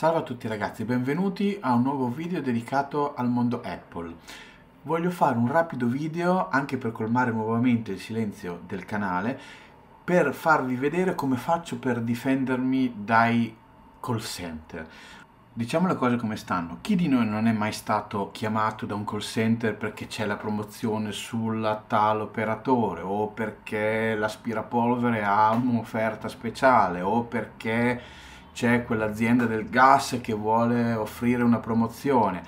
Salve a tutti ragazzi, benvenuti a un nuovo video dedicato al mondo Apple. Voglio fare un rapido video, anche per colmare nuovamente il silenzio del canale, per farvi vedere come faccio per difendermi dai call center. Diciamo le cose come stanno. Chi di noi non è mai stato chiamato da un call center perché c'è la promozione sulla tal operatore o perché l'aspirapolvere ha un'offerta speciale o perché c'è quell'azienda del gas che vuole offrire una promozione.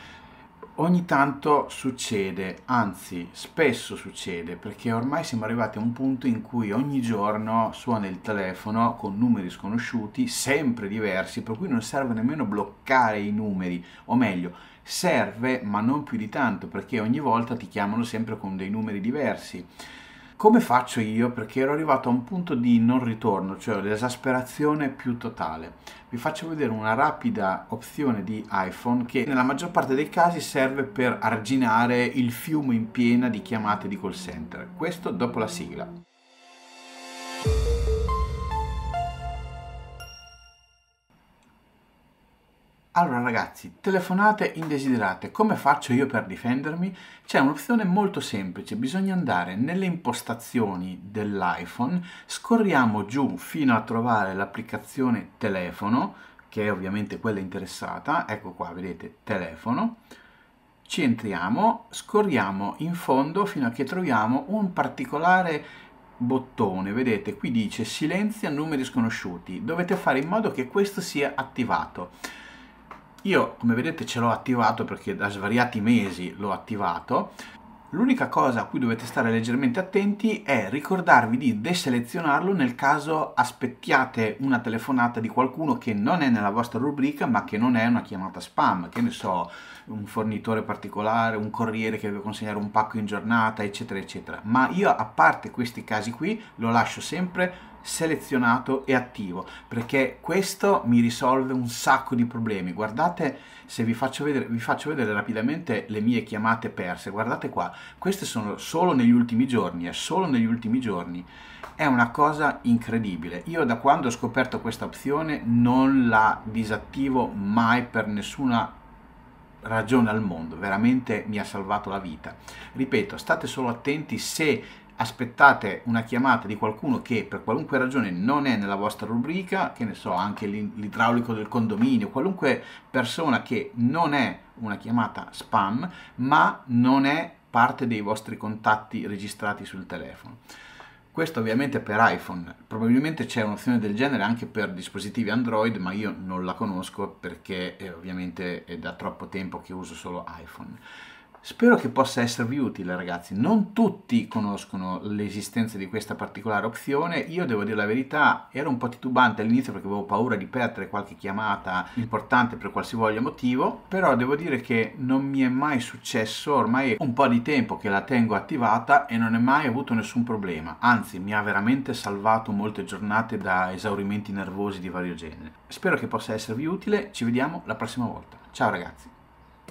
Ogni tanto succede, anzi spesso succede, perché ormai siamo arrivati a un punto in cui ogni giorno suona il telefono con numeri sconosciuti, sempre diversi, per cui non serve nemmeno bloccare i numeri, o meglio, serve ma non più di tanto, perché ogni volta ti chiamano sempre con dei numeri diversi come faccio io? Perché ero arrivato a un punto di non ritorno, cioè l'esasperazione più totale. Vi faccio vedere una rapida opzione di iPhone che nella maggior parte dei casi serve per arginare il fiume in piena di chiamate di call center. Questo dopo la sigla. Allora ragazzi, telefonate indesiderate, come faccio io per difendermi? C'è un'opzione molto semplice, bisogna andare nelle impostazioni dell'iPhone, scorriamo giù fino a trovare l'applicazione telefono, che è ovviamente quella interessata, ecco qua, vedete, telefono, ci entriamo, scorriamo in fondo fino a che troviamo un particolare bottone, vedete, qui dice silenzia numeri sconosciuti, dovete fare in modo che questo sia attivato io, come vedete, ce l'ho attivato perché da svariati mesi l'ho attivato. L'unica cosa a cui dovete stare leggermente attenti è ricordarvi di deselezionarlo nel caso aspettiate una telefonata di qualcuno che non è nella vostra rubrica ma che non è una chiamata spam, che ne so, un fornitore particolare, un corriere che deve consegnare un pacco in giornata, eccetera, eccetera. Ma io a parte questi casi qui lo lascio sempre selezionato e attivo perché questo mi risolve un sacco di problemi guardate se vi faccio vedere, vi faccio vedere rapidamente le mie chiamate perse guardate qua queste sono solo negli ultimi giorni è solo negli ultimi giorni è una cosa incredibile io da quando ho scoperto questa opzione non la disattivo mai per nessuna ragione al mondo veramente mi ha salvato la vita ripeto state solo attenti se aspettate una chiamata di qualcuno che per qualunque ragione non è nella vostra rubrica, che ne so, anche l'idraulico del condominio, qualunque persona che non è una chiamata spam, ma non è parte dei vostri contatti registrati sul telefono. Questo ovviamente per iPhone, probabilmente c'è un'opzione del genere anche per dispositivi Android, ma io non la conosco perché eh, ovviamente è da troppo tempo che uso solo iPhone Spero che possa esservi utile ragazzi, non tutti conoscono l'esistenza di questa particolare opzione, io devo dire la verità, ero un po' titubante all'inizio perché avevo paura di perdere qualche chiamata importante per qualsiasi motivo, però devo dire che non mi è mai successo, ormai è un po' di tempo che la tengo attivata e non ho mai avuto nessun problema, anzi mi ha veramente salvato molte giornate da esaurimenti nervosi di vario genere. Spero che possa esservi utile, ci vediamo la prossima volta, ciao ragazzi!